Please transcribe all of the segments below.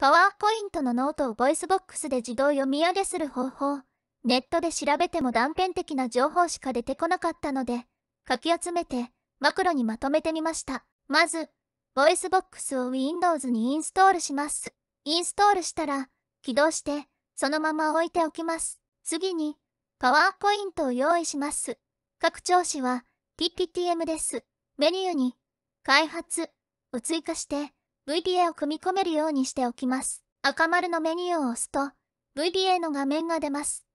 パワーポイントのノートをボイスボックスで自動読み上げする方法。ネットで調べても断片的な情報しか出てこなかったので、かき集めて、マクロにまとめてみました。まず、ボイスボックスを Windows にインストールします。インストールしたら、起動して、そのまま置いておきます。次に、パワーポイントを用意します。拡張子は、PPTM です。メニューに、開発を追加して、VBA を組み込めるようにしておきます。赤丸のメニューを押すと、VBA の画面が出ます。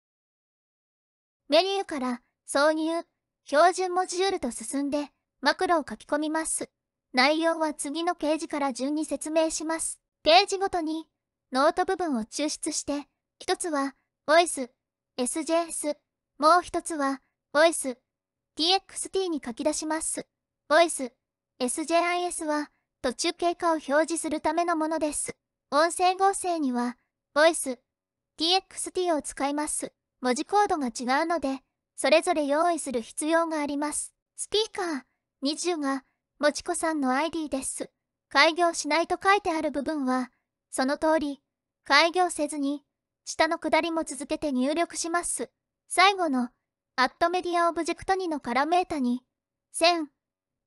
メニューから、挿入、標準モジュールと進んで、マクロを書き込みます。内容は次のページから順に説明します。ページごとに、ノート部分を抽出して、一つは、voice、sjs、もう一つは、voice、txt に書き出します。voice、sjis は、途中経過を表示するためのものです。音声合成には、ボイス、txt を使います。文字コードが違うので、それぞれ用意する必要があります。スピーカー20が、もちこさんの ID です。開業しないと書いてある部分は、その通り、開業せずに、下の下りも続けて入力します。最後の、アットメディアオブジェクト2のカラメータに、1000、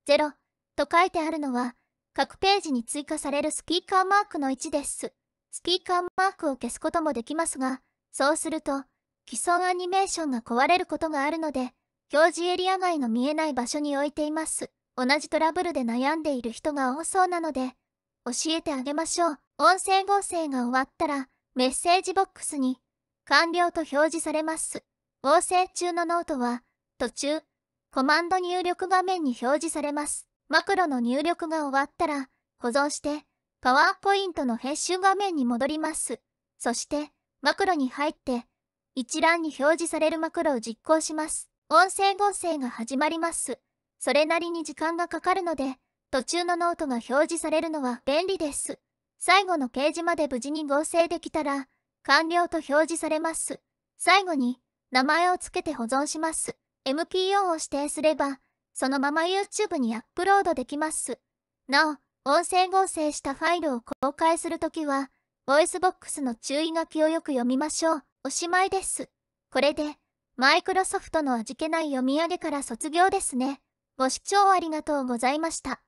0と書いてあるのは、各ページに追加されるスピーカーマークの位置です。スピーカーマークを消すこともできますが、そうすると、既存アニメーションが壊れることがあるので、表示エリア外の見えない場所に置いています。同じトラブルで悩んでいる人が多そうなので、教えてあげましょう。音声合成が終わったら、メッセージボックスに、完了と表示されます。合成中のノートは、途中、コマンド入力画面に表示されます。マクロの入力が終わったら保存してパワーポイントの編集画面に戻ります。そしてマクロに入って一覧に表示されるマクロを実行します。音声合成が始まります。それなりに時間がかかるので途中のノートが表示されるのは便利です。最後のページまで無事に合成できたら完了と表示されます。最後に名前を付けて保存します。MPO を指定すればそのまま YouTube にアップロードできます。なお、音声合成したファイルを公開するときは、ボイスボックスの注意書きをよく読みましょう。おしまいです。これで、マイクロソフトの味気ない読み上げから卒業ですね。ご視聴ありがとうございました。